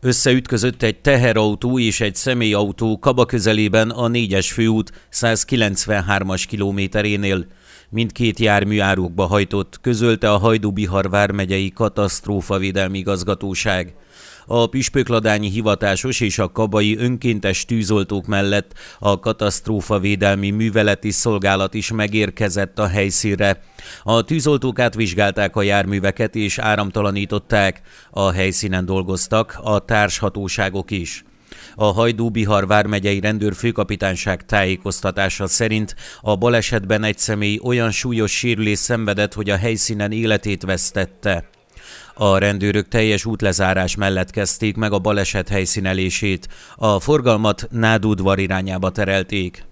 összeütközött egy teherautó és egy személyautó Kaba közelében a 4-es főút 193-as kilométerénél. Mindkét jármű árukba hajtott, közölte a Hajdú-Bihar vármegyei katasztrófavédelmi igazgatóság a püspökladányi hivatásos és a kabai önkéntes tűzoltók mellett a katasztrófavédelmi műveleti szolgálat is megérkezett a helyszínre. A tűzoltók átvizsgálták a járműveket és áramtalanították. A helyszínen dolgoztak a társhatóságok is. A Hajdú-Bihar vármegyei rendőrfőkapitányság tájékoztatása szerint a balesetben egy személy olyan súlyos sérülés szenvedett, hogy a helyszínen életét vesztette. A rendőrök teljes útlezárás mellett kezdték meg a baleset helyszínelését. A forgalmat Nádudvar irányába terelték.